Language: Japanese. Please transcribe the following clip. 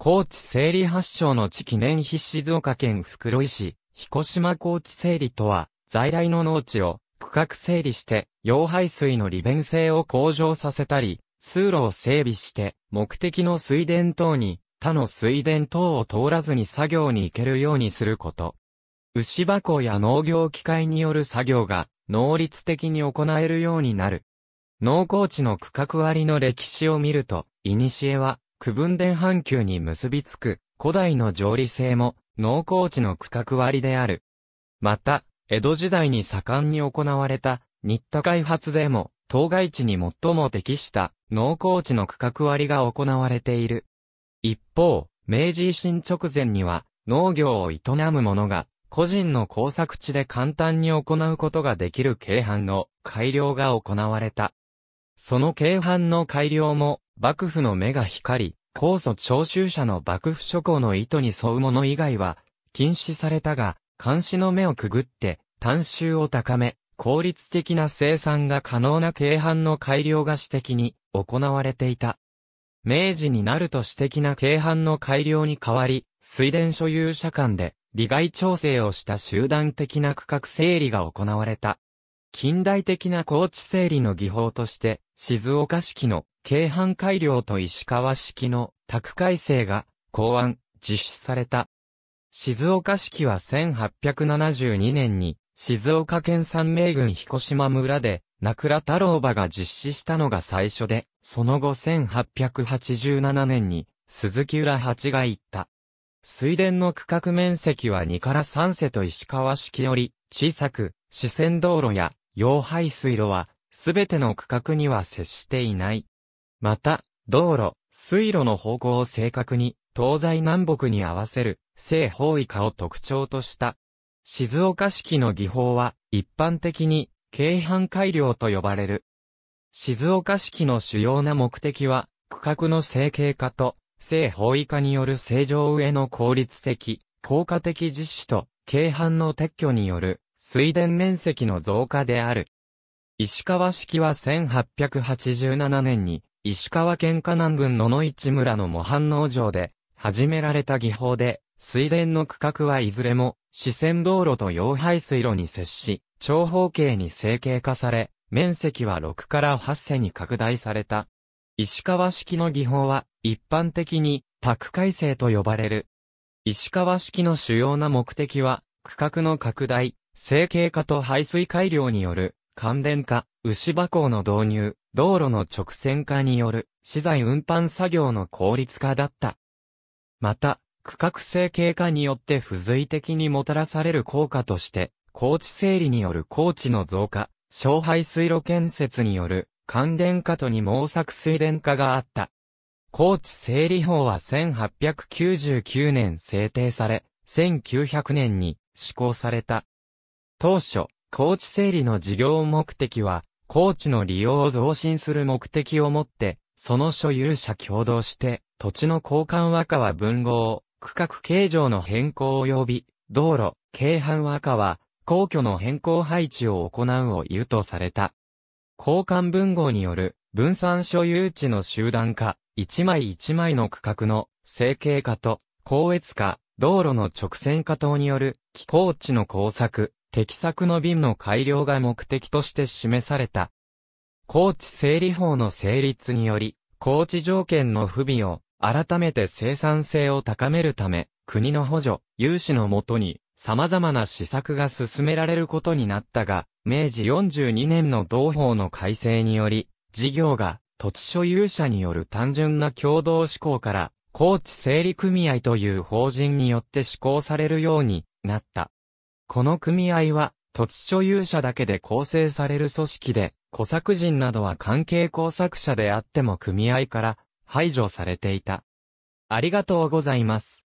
高知整理発祥の地記念碑静岡県袋井市、彦島高知整理とは、在来の農地を区画整理して、溶排水の利便性を向上させたり、通路を整備して、目的の水田等に、他の水田等を通らずに作業に行けるようにすること。牛箱や農業機械による作業が、能率的に行えるようになる。農耕地の区画割の歴史を見ると、古は、区分電半球に結びつく古代の上理性も農耕地の区画割である。また、江戸時代に盛んに行われた新田開発でも当該地に最も適した農耕地の区画割が行われている。一方、明治維新直前には農業を営む者が個人の工作地で簡単に行うことができる京阪の改良が行われた。その京阪の改良も幕府の目が光り、高祖徴収者の幕府諸行の意図に沿うもの以外は、禁止されたが、監視の目をくぐって、単収を高め、効率的な生産が可能な軽犯の改良が私的に行われていた。明治になると私的な軽犯の改良に代わり、水田所有者間で利害調整をした集団的な区画整理が行われた。近代的な高地整理の技法として、静岡式の京阪改良と石川式の宅改正が考案、実施された。静岡式は1872年に静岡県三名郡彦島村で、名倉太郎馬が実施したのが最初で、その後1887年に、鈴木浦八が行った。水田の区画面積は2から3世と石川式より、小さく、四川道路や、溶排水路は、すべての区画には接していない。また、道路、水路の方向を正確に、東西南北に合わせる、正方位化を特徴とした。静岡式の技法は、一般的に、京阪改良と呼ばれる。静岡式の主要な目的は、区画の成形化と、正方位化による正常上の効率的、効果的実施と、京阪の撤去による水田面積の増加である。石川式は1887年に、石川県河南郡野々市村の模範農場で、始められた技法で、水田の区画はいずれも、四川道路と溶排水路に接し、長方形に成形化され、面積は6から8世に拡大された。石川式の技法は、一般的に、宅改正と呼ばれる。石川式の主要な目的は、区画の拡大、成形化と排水改良による、関連化、牛箱の導入、道路の直線化による、資材運搬作業の効率化だった。また、区画成形化によって付随的にもたらされる効果として、高地整理による高地の増加、小排水路建設による関連化とに毛作水田化があった。高地整理法は1899年制定され、1900年に施行された。当初、高地整理の事業目的は、高地の利用を増進する目的をもって、その所有者共同して、土地の交換和歌は文豪、区画形状の変更及び、道路、京阪和歌は、皇居の変更配置を行うを言うとされた。交換文豪による分散所有地の集団化、一枚一枚の区画の整形化と、高越化、道路の直線化等による気候地の工作、適策の便の改良が目的として示された。高知整理法の成立により、高知条件の不備を改めて生産性を高めるため、国の補助、融資のもとに様々な施策が進められることになったが、明治42年の同法の改正により、事業が土地所有者による単純な共同志向から、高知整理組合という法人によって施行されるようになった。この組合は、土地所有者だけで構成される組織で、小作人などは関係工作者であっても組合から排除されていた。ありがとうございます。